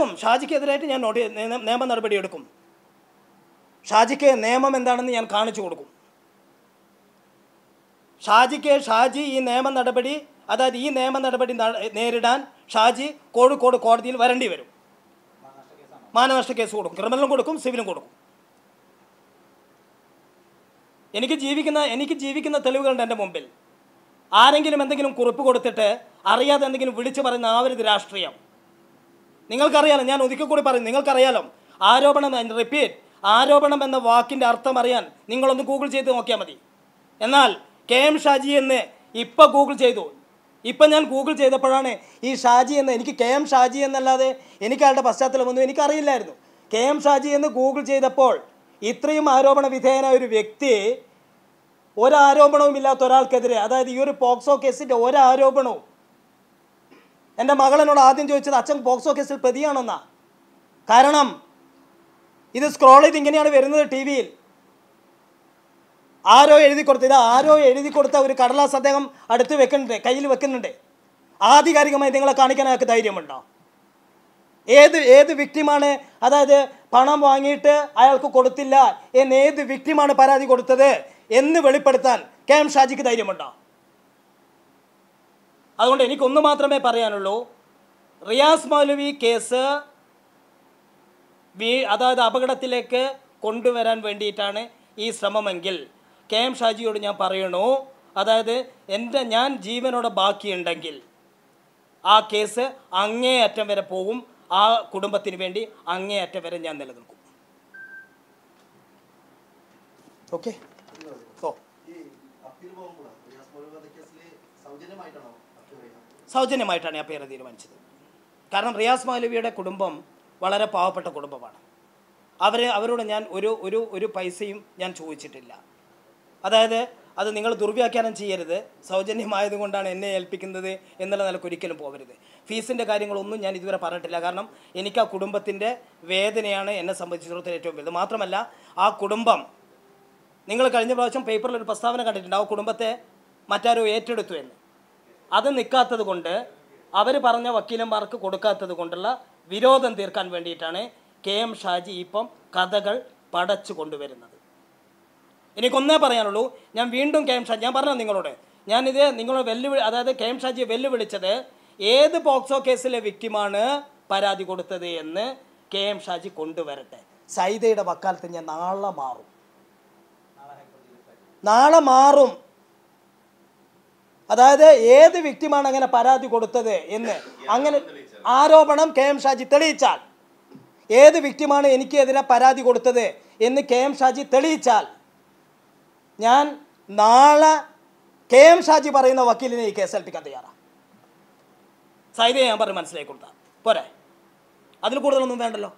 ും ഷാജിക്കെതിരായിട്ട് ഞാൻ നോട്ടി നിയമ നടപടിയെടുക്കും ഷാജിക്ക് നിയമം എന്താണെന്ന് ഞാൻ കാണിച്ചു കൊടുക്കും ഷാജിക്ക് ഷാജി ഈ നിയമ നടപടി അതായത് ഈ നിയമ നടപടി നേരിടാൻ ഷാജി കോഴിക്കോട് കോടതിയിൽ വരേണ്ടി വരും മാനനഷ്ട കേസ് കൊടുക്കും ക്രിമിനലും കൊടുക്കും സിവിലും കൊടുക്കും എനിക്ക് ജീവിക്കുന്ന എനിക്ക് ജീവിക്കുന്ന തെളിവുകളുണ്ട് എൻ്റെ മുമ്പിൽ ആരെങ്കിലും എന്തെങ്കിലും കുറിപ്പ് കൊടുത്തിട്ട് അറിയാതെ എന്തെങ്കിലും വിളിച്ചു പറയുന്ന ആവരുത് രാഷ്ട്രീയം നിങ്ങൾക്കറിയാലോ ഞാൻ ഒതുക്കി കൂടി പറയും നിങ്ങൾക്കറിയാലോ ആരോപണം റിപ്പീറ്റ് ആരോപണം എന്ന വാക്കിൻ്റെ അർത്ഥം അറിയാൻ നിങ്ങളൊന്ന് ഗൂഗിൾ ചെയ്ത് നോക്കിയാൽ മതി എന്നാൽ കെ എം ഷാജി എന്ന് ഇപ്പം ഗൂഗിൾ ചെയ്തു ഇപ്പം ഞാൻ ഗൂഗിൾ ചെയ്തപ്പോഴാണ് ഈ ഷാജി എന്ന് എനിക്ക് കെ എം ഷാജി എന്നല്ലാതെ എനിക്ക് അയാളുടെ പശ്ചാത്തലമൊന്നും എനിക്കറിയില്ലായിരുന്നു കെ എം ഷാജി എന്ന് ഗൂഗിൾ ചെയ്തപ്പോൾ ഇത്രയും ആരോപണ വിധേയനായ ഒരു വ്യക്തി ഒരാരോപണവും ഇല്ലാത്ത ഒരാൾക്കെതിരെ അതായത് ഈ ഒരു പോക്സോ കേസിൻ്റെ ഒരാരോപണവും എൻ്റെ മകൾ എന്നോട് ആദ്യം ചോദിച്ചത് അച്ഛൻ ബോക്സ് ഓഫീസിൽ പ്രതിയാണെന്നാ കാരണം ഇത് സ്ക്രോൾ ചെയ്ത് ഇങ്ങനെയാണ് വരുന്നത് ടി വിയിൽ ആരോ എഴുതി കൊടുത്ത് ഇത് ആരോ എഴുതി കൊടുത്ത ഒരു കടലാസ് അദ്ദേഹം അടുത്ത് വെക്കുന്നുണ്ട് കയ്യിൽ വെക്കുന്നുണ്ട് ആധികാരികമായി നിങ്ങളെ കാണിക്കാൻ അയാൾക്ക് ധൈര്യമുണ്ടോ ഏത് ഏത് വ്യക്തിമാണ് അതായത് പണം വാങ്ങിയിട്ട് അയാൾക്ക് കൊടുത്തില്ല എന്ന് ഏത് വ്യക്തിമാണ് പരാതി കൊടുത്തത് എന്ന് വെളിപ്പെടുത്താൻ കെ എം ഷാജിക്ക് ധൈര്യമുണ്ടോ അതുകൊണ്ട് എനിക്കൊന്ന് മാത്രമേ പറയാനുള്ളൂ റിയാസ് മൗലവി കേസ് വീ അതായത് അപകടത്തിലേക്ക് കൊണ്ടുവരാൻ വേണ്ടിയിട്ടാണ് ഈ ശ്രമമെങ്കിൽ കെ എം ഷാജിയോട് ഞാൻ പറയണു അതായത് എൻ്റെ ഞാൻ ജീവനോടെ ബാക്കിയുണ്ടെങ്കിൽ ആ കേസ് അങ്ങേയറ്റം വരെ പോകും ആ കുടുംബത്തിന് വേണ്ടി അങ്ങേയറ്റം വരെ ഞാൻ നിലനിൽക്കും ഓക്കെ സോ ഈ സൗജന്യമായിട്ടാണോ സൗജന്യമായിട്ടാണ് ആ പേര് തീരുമാനിച്ചത് കാരണം റിയാസ് മൗലവിയുടെ കുടുംബം വളരെ പാവപ്പെട്ട കുടുംബമാണ് അവരെ അവരോട് ഞാൻ ഒരു ഒരു ഒരു പൈസയും ഞാൻ ചോദിച്ചിട്ടില്ല അതായത് അത് നിങ്ങൾ ദുർവ്യാഖ്യാനം ചെയ്യരുത് സൗജന്യമായതുകൊണ്ടാണ് എന്നെ ഏൽപ്പിക്കുന്നത് എന്നുള്ള നിലക്ക് ഒരിക്കലും പോകരുത് ഫീസിൻ്റെ കാര്യങ്ങളൊന്നും ഞാൻ ഇതുവരെ പറഞ്ഞിട്ടില്ല കാരണം എനിക്ക് ആ കുടുംബത്തിൻ്റെ വേദനയാണ് എന്നെ സംബന്ധിച്ചിടത്തോളം ഏറ്റവും വലുത് മാത്രമല്ല ആ കുടുംബം നിങ്ങൾ കഴിഞ്ഞ പ്രാവശ്യം പേപ്പറിൽ ഒരു പ്രസ്താവന കണ്ടിട്ടുണ്ട് ആ കുടുംബത്തെ മറ്റാരോ ഏറ്റെടുത്തു എന്ന് അത് നിൽക്കാത്തത് കൊണ്ട് അവർ പറഞ്ഞ വക്കീലന്മാർക്ക് കൊടുക്കാത്തത് കൊണ്ടുള്ള വിരോധം തീർക്കാൻ വേണ്ടിയിട്ടാണ് കെ എം ഷാജി ഇപ്പം കഥകൾ പടച്ചു കൊണ്ടുവരുന്നത് എനിക്കൊന്നേ പറയാനുള്ളൂ ഞാൻ വീണ്ടും കെ എം ഷാജി ഞാൻ പറഞ്ഞു നിങ്ങളോട് ഞാനിത് നിങ്ങളെ വെല്ലുവിളി അതായത് കെ എം ഷാജിയെ വെല്ലുവിളിച്ചത് ഏത് പോക്സോ കേസിലെ വിക്ടിമാണ് പരാതി കൊടുത്തത് എന്ന് കെ എം ഷാജി കൊണ്ടുവരട്ടെ സൈതയുടെ വക്കാലത്ത് ഞാൻ നാളെ മാറും നാളെ മാറും അതായത് ഏത് വ്യക്തിമാണ് അങ്ങനെ പരാതി കൊടുത്തത് എന്ന് അങ്ങനെ ആരോപണം കെ എം ഷാജി തെളിയിച്ചാൽ ഏത് വ്യക്തിമാണ് എനിക്കെതിരെ പരാതി കൊടുത്തത് എന്ന് കെ എം ഷാജി തെളിയിച്ചാൽ ഞാൻ നാളെ കെ എം ഷാജി പറയുന്ന വക്കീലിനെ ഈ കേസ് ഏൽപ്പിക്കാൻ തയ്യാറാണ് സൈദ ഞാൻ പറഞ്ഞ് മനസ്സിലാക്കി കൊടുത്താൽ പോരെ അതിൽ കൂടുതലൊന്നും വേണ്ടല്ലോ